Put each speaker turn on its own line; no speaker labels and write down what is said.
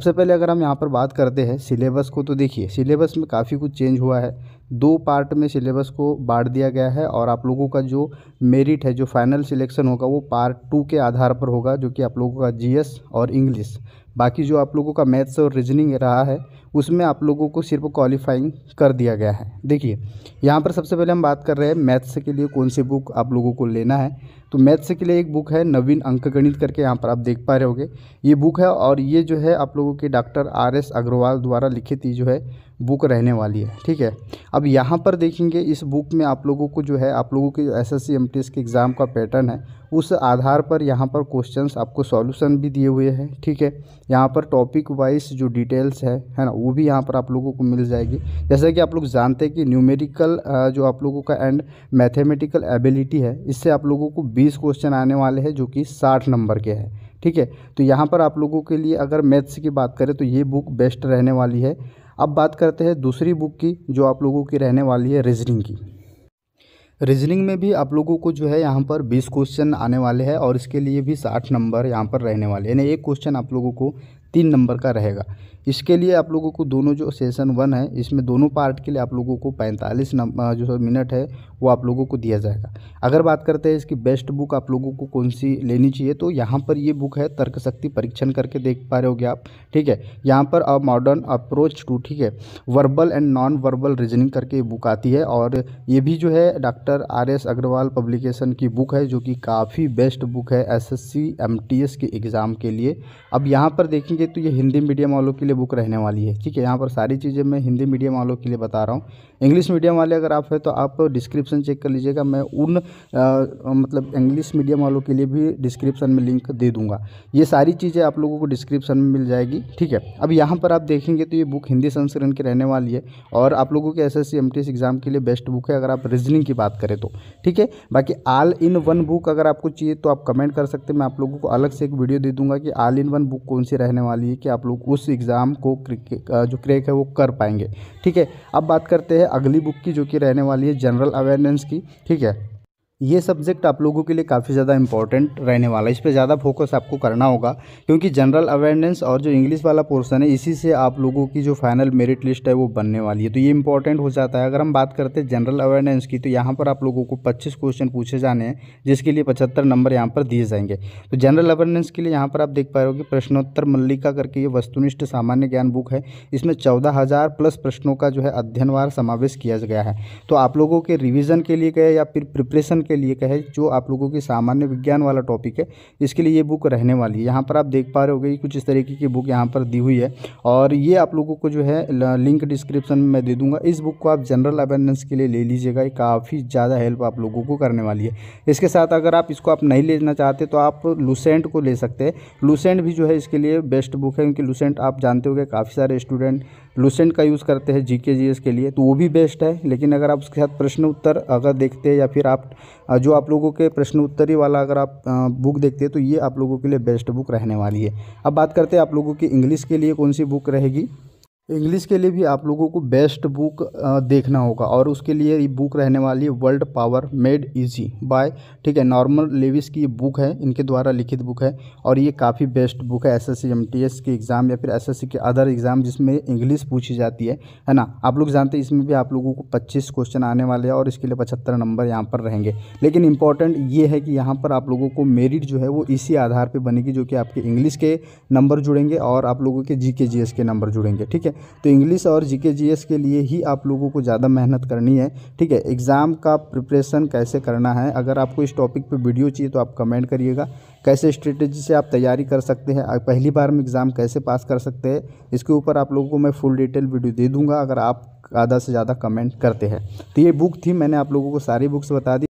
सबसे पहले अगर हम यहाँ पर बात करते हैं सिलेबस को तो देखिए सिलेबस में काफ़ी कुछ चेंज हुआ है दो पार्ट में सिलेबस को बांट दिया गया है और आप लोगों का जो मेरिट है जो फाइनल सिलेक्शन होगा वो पार्ट टू के आधार पर होगा जो कि आप लोगों का जीएस और इंग्लिश बाकी जो आप लोगों का मैथ्स और रीजनिंग रहा है उसमें आप लोगों को सिर्फ क्वालिफाइंग कर दिया गया है देखिए यहाँ पर सबसे पहले हम बात कर रहे हैं मैथ्स के लिए कौन सी बुक आप लोगों को लेना है तो मैथ्स के लिए एक बुक है नवीन अंकगणित करके यहाँ पर आप देख पा रहे होगे ये बुक है और ये जो है आप लोगों के डॉक्टर आर एस अग्रवाल द्वारा लिखित ये जो है बुक रहने वाली है ठीक है अब यहाँ पर देखेंगे इस बुक में आप लोगों को जो है आप लोगों के एस एस सी के एग्ज़ाम का पैटर्न है उस आधार पर यहाँ पर क्वेश्चंस आपको सॉल्यूशन भी दिए हुए हैं ठीक है यहाँ पर टॉपिक वाइज जो डिटेल्स है है ना वो भी यहाँ पर आप लोगों को मिल जाएगी जैसा कि आप लोग जानते हैं कि न्यूमेरिकल जो आप लोगों का एंड मैथेमेटिकल एबिलिटी है इससे आप लोगों को बीस क्वेश्चन आने वाले हैं जो कि साठ नंबर के हैं ठीक है तो यहाँ पर आप लोगों के लिए अगर मैथ्स की बात करें तो ये बुक बेस्ट रहने वाली है अब बात करते हैं दूसरी बुक की जो आप लोगों की रहने वाली है रीजनिंग की रीजनिंग में भी आप लोगों को जो है यहाँ पर बीस क्वेश्चन आने वाले हैं और इसके लिए भी साठ नंबर यहाँ पर रहने वाले यानी एक क्वेश्चन आप लोगों को तीन नंबर का रहेगा इसके लिए आप लोगों को दोनों जो सेशन वन है इसमें दोनों पार्ट के लिए आप लोगों को 45 नंबर जो है मिनट है वो आप लोगों को दिया जाएगा अगर बात करते हैं इसकी बेस्ट बुक आप लोगों को कौन सी लेनी चाहिए तो यहाँ पर ये बुक है तर्कशक्ति परीक्षण करके देख पा रहे हो आप ठीक है यहाँ पर अब मॉडर्न अप्रोच टू ठीक है verbal and non verbal reasoning करके ये बुक आती है और ये भी जो है doctor doctor R S Agarwal publication की बुक है जो कि काफ़ी बेस्ट बुक है एसएससी एमटीएस के एग्ज़ाम के लिए अब यहाँ पर देखेंगे तो ये हिंदी मीडियम वालों के लिए बुक रहने वाली है ठीक है यहाँ पर सारी चीज़ें मैं हिंदी मीडियम वालों के लिए बता रहा हूँ इंग्लिश मीडियम वाले अगर आप है तो आप डिस्क्रिप्शन चेक कर लीजिएगा मैं उन आ, मतलब इंग्लिश मीडियम वालों के लिए भी डिस्क्रिप्शन में लिंक दे दूँगा ये सारी चीज़ें आप लोगों को डिस्क्रिप्शन में मिल जाएगी ठीक है अब यहाँ पर आप देखेंगे तो ये बुक हिंदी संस्करण की रहने वाली है और आप लोगों के एस एस एग्ज़ाम के लिए बेस्ट बुक है अगर आप रीजनिंग की बात करें तो ठीक है बाकी आल इन वन बुक अगर आपको चाहिए तो आप कमेंट कर सकते हैं मैं आप लोगों को अलग से एक वीडियो दे दूंगा कि आल इन वन बुक कौन सी रहने वाली है कि आप लोग उस एग्ज़ाम को जो क्रैक है वो कर पाएंगे ठीक है अब बात करते हैं अगली बुक की जो कि रहने वाली है जनरल अवेयरनेस की ठीक है ये सब्जेक्ट आप लोगों के लिए काफ़ी ज़्यादा इंपॉर्टेंट रहने वाला है इस पर ज़्यादा फोकस आपको करना होगा क्योंकि जनरल अवेयरनेस और जो इंग्लिश वाला पोर्सन है इसी से आप लोगों की जो फाइनल मेरिट लिस्ट है वो बनने वाली है तो ये इंपॉर्टेंट हो जाता है अगर हम बात करते हैं जनरल अवेयरनेस की तो यहाँ पर आप लोगों को पच्चीस क्वेश्चन पूछे जाने हैं जिसके लिए पचहत्तर नंबर यहाँ पर दिए जाएंगे तो जनरल अवेयरनेस के लिए यहाँ पर आप देख पा रहे हो कि प्रश्नोत्तर मल्लिका करके ये वस्तुनिष्ठ सामान्य ज्ञान बुक है इसमें चौदह हज़ार प्लस प्रश्नों का जो है अध्ययनवार समावेश किया गया है तो आप लोगों के रिविज़न के लिए गए या फिर प्रिपरेशन के लिए कहे जो आप लोगों की सामान्य विज्ञान वाला टॉपिक है इसके लिए ये बुक रहने वाली है यहाँ पर आप देख पा रहे होगे कुछ इस तरीके की बुक यहाँ पर दी हुई है और ये आप लोगों को जो है लिंक डिस्क्रिप्शन में मैं दे दूँगा इस बुक को आप जनरल अवेयरनेस के लिए ले लीजिएगा ये काफ़ी ज़्यादा हेल्प आप लोगों को करने वाली है इसके साथ अगर आप इसको आप नहीं लेना चाहते तो आप लूसेंट को ले सकते हैं लूसेंट भी जो है इसके लिए बेस्ट बुक है क्योंकि लूसेंट आप जानते हो काफ़ी सारे स्टूडेंट लूसेंट का यूज़ करते हैं जी के जी एस के लिए तो वो भी बेस्ट है लेकिन अगर आप उसके साथ प्रश्न उत्तर अगर देखते हैं या फिर आप जो आप लोगों के प्रश्न उत्तरी वाला अगर आप बुक देखते हैं तो ये आप लोगों के लिए बेस्ट बुक रहने वाली है अब बात करते हैं आप लोगों की इंग्लिश के लिए कौन सी बुक रहेगी इंग्लिश के लिए भी आप लोगों को बेस्ट बुक देखना होगा और उसके लिए ये बुक रहने वाली है world power made easy by ठीक है नॉर्मल लेविस की ये बुक है इनके द्वारा लिखित बुक है और ये काफ़ी बेस्ट बुक है एसएससी एमटीएस के एग्ज़ाम या फिर एसएससी के अदर एग्ज़ाम जिसमें इंग्लिश पूछी जाती है है ना आप लोग जानते हैं इसमें भी आप लोगों को पच्चीस क्वेश्चन आने वाले हैं और इसके लिए पचहत्तर नंबर यहाँ पर रहेंगे लेकिन इंपॉर्टेंट ये है कि यहाँ पर आप लोगों को मेरिट जो है वो इसी आधार पर बनेगी जो कि आपके इंग्लिश के नंबर जुड़ेंगे और आप लोगों के जी के नंबर जुड़ेंगे ठीक है तो इंग्लिश और जीके जीएस के लिए ही आप लोगों को ज़्यादा मेहनत करनी है ठीक है एग्ज़ाम का प्रिपरेशन कैसे करना है अगर आपको इस टॉपिक पे वीडियो चाहिए तो आप कमेंट करिएगा कैसे स्ट्रेटेजी से आप तैयारी कर सकते हैं पहली बार में एग्ज़ाम कैसे पास कर सकते हैं इसके ऊपर आप लोगों को मैं फुल डिटेल वीडियो दे दूँगा अगर आप आधा से ज़्यादा कमेंट करते हैं तो ये बुक थी मैंने आप लोगों को सारी बुक्स बता दी